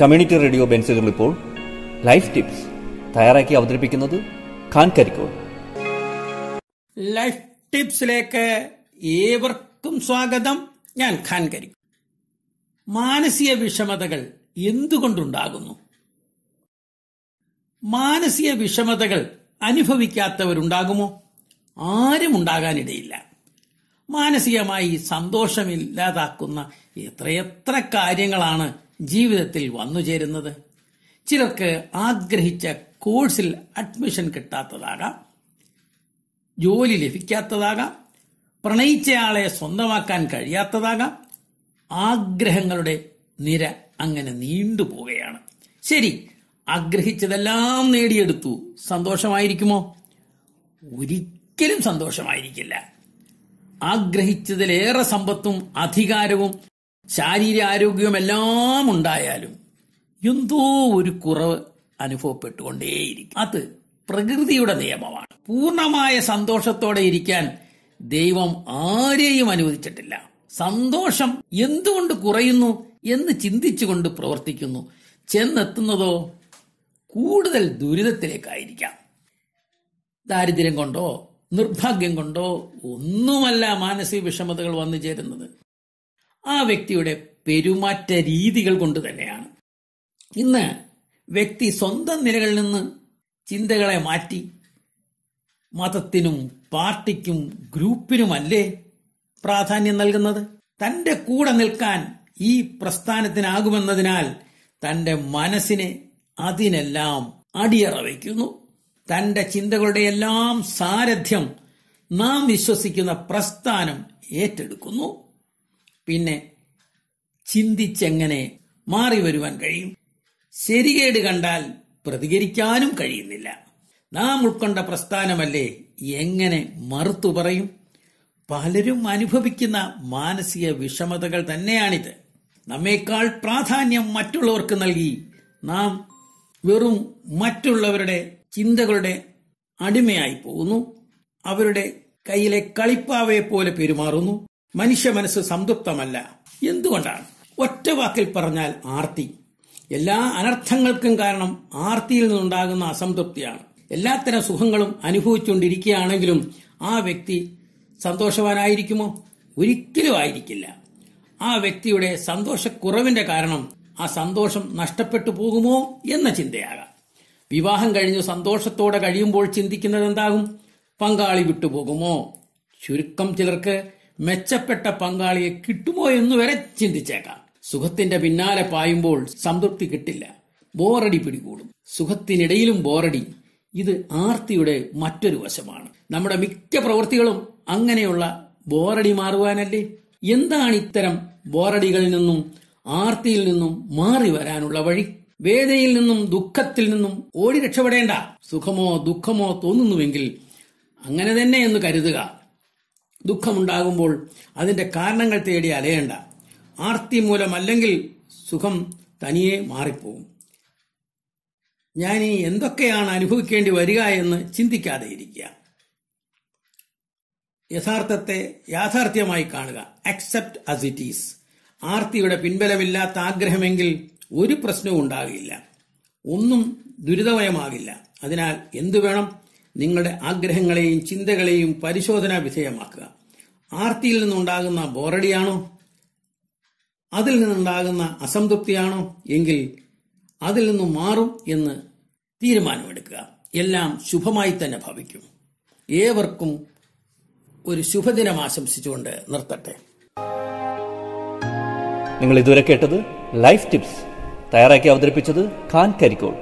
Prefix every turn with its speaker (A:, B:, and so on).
A: community radio ബെൻസുകൾ ഇപ്പോൾ life tips തയ്യാറാക്കി അവതരിപ്പിക്കുന്നത് ഖാൻ കരിക്കോൾ ലൈഫ് ടിപ്സിലേക്ക് ഏവർക്കും സ്വാഗതം ഞാൻ ഖാൻ കരിക്കോൾ മാനസിക വിഷമതകൾ എന്തുകൊണ്ടുണ്ടാകുന്നു മാനസിക വിഷമതകൾ അനുഭവിക്കാത്തവരുണ്ടാകുമോ ആരും ഉണ്ടാകാനിടയില്ല മാനസികമായി സന്തോഷമില്ലാതാക്കുന്ന എത്രയെത്ര കാര്യങ്ങളാണ് ജീവിതത്തിൽ വന്നു ചേരുന്നത് ചിലർക്ക് ആഗ്രഹിച്ച കോഴ്സിൽ അഡ്മിഷൻ കിട്ടാത്തതാകാം ജോലി ലഭിക്കാത്തതാകാം പ്രണയിച്ചയാളെ സ്വന്തമാക്കാൻ കഴിയാത്തതാകാം ആഗ്രഹങ്ങളുടെ നിര അങ്ങനെ നീണ്ടുപോവുകയാണ് ശരി ആഗ്രഹിച്ചതെല്ലാം നേടിയെടുത്തു സന്തോഷമായിരിക്കുമോ ഒരിക്കലും സന്തോഷമായിരിക്കില്ല ആഗ്രഹിച്ചതിലേറെ സമ്പത്തും അധികാരവും ശാരീരിക ആരോഗ്യവും എല്ലാം ഉണ്ടായാലും എന്തോ ഒരു കുറവ് അനുഭവപ്പെട്ടുകൊണ്ടേയിരിക്കും അത് പ്രകൃതിയുടെ നിയമമാണ് പൂർണമായ സന്തോഷത്തോടെ ഇരിക്കാൻ ദൈവം ആരെയും അനുവദിച്ചിട്ടില്ല സന്തോഷം എന്തുകൊണ്ട് കുറയുന്നു എന്ന് ചിന്തിച്ചുകൊണ്ട് പ്രവർത്തിക്കുന്നു ചെന്നെത്തുന്നതോ കൂടുതൽ ദുരിതത്തിലേക്കായിരിക്കാം ദാരിദ്ര്യം കൊണ്ടോ നിർഭാഗ്യം കൊണ്ടോ ഒന്നുമല്ല മാനസിക വിഷമതകൾ വന്നു ചേരുന്നത് ആ വ്യക്തിയുടെ പെരുമാറ്റ രീതികൾ കൊണ്ട് തന്നെയാണ് ഇന്ന് വ്യക്തി സ്വന്തം നിലകളിൽ നിന്ന് ചിന്തകളെ മാറ്റി മതത്തിനും പാർട്ടിക്കും ഗ്രൂപ്പിനുമല്ലേ പ്രാധാന്യം നൽകുന്നത് തന്റെ കൂടെ നിൽക്കാൻ ഈ പ്രസ്ഥാനത്തിനാകുമെന്നതിനാൽ തന്റെ മനസ്സിനെ അതിനെല്ലാം അടിയറ വയ്ക്കുന്നു തന്റെ ചിന്തകളുടെ എല്ലാം സാരഥ്യം നാം വിശ്വസിക്കുന്ന പ്രസ്ഥാനം ഏറ്റെടുക്കുന്നു പിന്നെ ചിന്തിച്ചെങ്ങനെ മാറി വരുവാൻ കഴിയും ശരികേട് കണ്ടാൽ പ്രതികരിക്കാനും കഴിയുന്നില്ല നാം ഉൾക്കൊണ്ട പ്രസ്ഥാനമല്ലേ എങ്ങനെ മറുത്തു പറയും പലരും അനുഭവിക്കുന്ന മാനസിക വിഷമതകൾ തന്നെയാണിത് നമ്മേക്കാൾ പ്രാധാന്യം മറ്റുള്ളവർക്ക് നൽകി നാം വെറും മറ്റുള്ളവരുടെ ചിന്തകളുടെ അടിമയായി പോകുന്നു അവരുടെ കയ്യിലെ കളിപ്പാവയെ പോലെ പെരുമാറുന്നു മനുഷ്യ മനസ്സ് സംതൃപ്തമല്ല എന്തുകൊണ്ടാണ് ഒറ്റ വാക്കിൽ പറഞ്ഞാൽ ആർത്തി എല്ലാ അനർത്ഥങ്ങൾക്കും കാരണം ആർത്തിയിൽ നിന്നുണ്ടാകുന്ന അസംതൃപ്തിയാണ് എല്ലാത്തരം സുഖങ്ങളും അനുഭവിച്ചുകൊണ്ടിരിക്കുകയാണെങ്കിലും ആ വ്യക്തി സന്തോഷവാനായിരിക്കുമോ ഒരിക്കലും ആയിരിക്കില്ല ആ വ്യക്തിയുടെ സന്തോഷക്കുറവിന്റെ കാരണം ആ സന്തോഷം നഷ്ടപ്പെട്ടു പോകുമോ എന്ന ചിന്തയാകാം വിവാഹം കഴിഞ്ഞു സന്തോഷത്തോടെ കഴിയുമ്പോൾ ചിന്തിക്കുന്നത് എന്താകും പങ്കാളി വിട്ടുപോകുമോ ചുരുക്കം ചിലർക്ക് മെച്ചപ്പെട്ട പങ്കാളിയെ കിട്ടുമോ എന്ന് വരെ ചിന്തിച്ചേക്കാം സുഖത്തിന്റെ പിന്നാലെ പായുമ്പോൾ സംതൃപ്തി കിട്ടില്ല ബോറടി പിടികൂടും സുഖത്തിനിടയിലും ബോറടി ഇത് ആർത്തിയുടെ മറ്റൊരു വശമാണ് നമ്മുടെ മിക്ക പ്രവൃത്തികളും അങ്ങനെയുള്ള ബോറടി മാറുവാനല്ലേ എന്താണ് ഇത്തരം ബോറടികളിൽ നിന്നും ആർത്തിയിൽ നിന്നും മാറി വരാനുള്ള വഴി വേദനയിൽ നിന്നും ദുഃഖത്തിൽ നിന്നും ഓടി രക്ഷപ്പെടേണ്ട സുഖമോ ദുഃഖമോ തോന്നുന്നുവെങ്കിൽ അങ്ങനെ തന്നെ എന്ന് കരുതുക ദുഃഖമുണ്ടാകുമ്പോൾ അതിന്റെ കാരണങ്ങൾ തേടി അലയേണ്ട ആർത്തി മൂലമല്ലെങ്കിൽ സുഖം തനിയെ മാറിപ്പോകും ഞാൻ ഈ എന്തൊക്കെയാണ് അനുഭവിക്കേണ്ടി വരിക എന്ന് ചിന്തിക്കാതെ ഇരിക്കുക യഥാർത്ഥത്തെ യാഥാർത്ഥ്യമായി കാണുക അക്സെപ്റ്റ് അസ് ഇറ്റ് ഈസ് ആർത്തിയുടെ പിൻബലമില്ലാത്ത ആഗ്രഹമെങ്കിൽ ഒരു പ്രശ്നവും ഉണ്ടാകില്ല ഒന്നും ദുരിതമയമാകില്ല അതിനാൽ എന്തു വേണം നിങ്ങളുടെ ആഗ്രഹങ്ങളെയും ചിന്തകളെയും പരിശോധനാ വിധേയമാക്കുക ആർത്തിയിൽ നിന്നുണ്ടാകുന്ന ബോറടിയാണോ അതിൽ നിന്നുണ്ടാകുന്ന അസംതൃപ്തിയാണോ എങ്കിൽ അതിൽ നിന്നും മാറും എന്ന് തീരുമാനമെടുക്കുക എല്ലാം ശുഭമായി തന്നെ ഭവിക്കും ഏവർക്കും ഒരു ശുഭദിനം ആശംസിച്ചുകൊണ്ട് നിർത്തട്ടെ നിങ്ങൾ ഇതുവരെ കേട്ടത് ലൈഫ് ടിപ്സ് തയ്യാറാക്കി അവതരിപ്പിച്ചത് ഖാൻ കരിക്കോൾ